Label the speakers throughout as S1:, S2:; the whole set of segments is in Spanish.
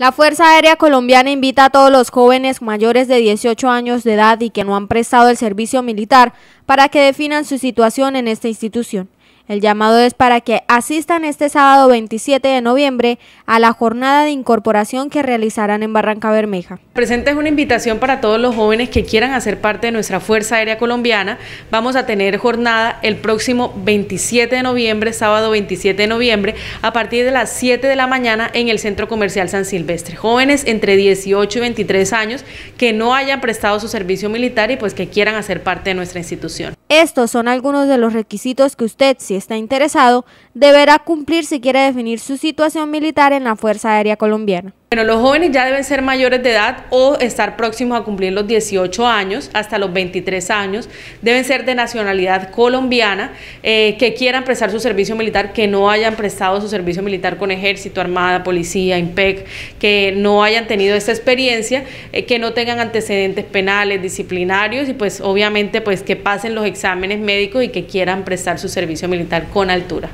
S1: La Fuerza Aérea Colombiana invita a todos los jóvenes mayores de 18 años de edad y que no han prestado el servicio militar para que definan su situación en esta institución. El llamado es para que asistan este sábado 27 de noviembre a la jornada de incorporación que realizarán en Barranca Bermeja.
S2: Presente es una invitación para todos los jóvenes que quieran hacer parte de nuestra Fuerza Aérea Colombiana. Vamos a tener jornada el próximo 27 de noviembre, sábado 27 de noviembre, a partir de las 7 de la mañana en el Centro Comercial San Silvestre. Jóvenes entre 18 y 23 años que no hayan prestado su servicio militar y pues que quieran hacer parte de nuestra institución.
S1: Estos son algunos de los requisitos que usted, si está interesado, deberá cumplir si quiere definir su situación militar en la Fuerza Aérea Colombiana.
S2: Bueno, los jóvenes ya deben ser mayores de edad o estar próximos a cumplir los 18 años hasta los 23 años. Deben ser de nacionalidad colombiana eh, que quieran prestar su servicio militar, que no hayan prestado su servicio militar con ejército, armada, policía, IMPEC, que no hayan tenido esta experiencia, eh, que no tengan antecedentes penales, disciplinarios y pues obviamente pues que pasen los exámenes médicos y que quieran prestar su servicio militar con altura.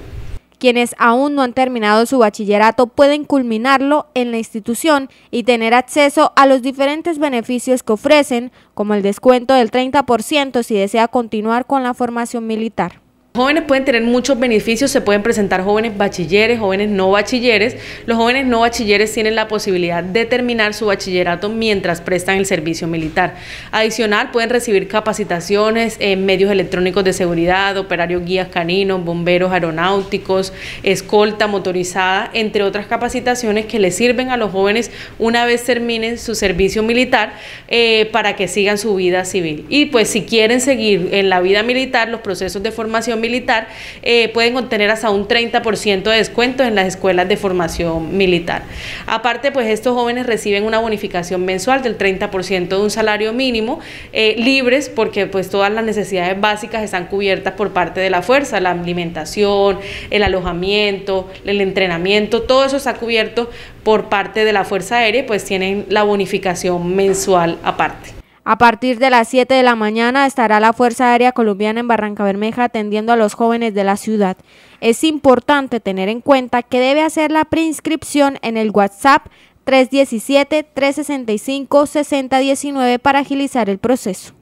S1: Quienes aún no han terminado su bachillerato pueden culminarlo en la institución y tener acceso a los diferentes beneficios que ofrecen, como el descuento del 30% si desea continuar con la formación militar.
S2: Jóvenes pueden tener muchos beneficios, se pueden presentar jóvenes bachilleres, jóvenes no bachilleres. Los jóvenes no bachilleres tienen la posibilidad de terminar su bachillerato mientras prestan el servicio militar. Adicional, pueden recibir capacitaciones en medios electrónicos de seguridad, operarios guías caninos, bomberos aeronáuticos, escolta motorizada, entre otras capacitaciones que les sirven a los jóvenes una vez terminen su servicio militar eh, para que sigan su vida civil. Y pues si quieren seguir en la vida militar, los procesos de formación militar, eh, pueden obtener hasta un 30% de descuento en las escuelas de formación militar. Aparte, pues estos jóvenes reciben una bonificación mensual del 30% de un salario mínimo, eh, libres, porque pues todas las necesidades básicas están cubiertas por parte de la fuerza, la alimentación, el alojamiento, el entrenamiento, todo eso está cubierto por parte de la Fuerza Aérea, pues tienen la bonificación mensual aparte.
S1: A partir de las 7 de la mañana estará la Fuerza Aérea Colombiana en Barranca Bermeja atendiendo a los jóvenes de la ciudad. Es importante tener en cuenta que debe hacer la preinscripción en el WhatsApp 317-365-6019 para agilizar el proceso.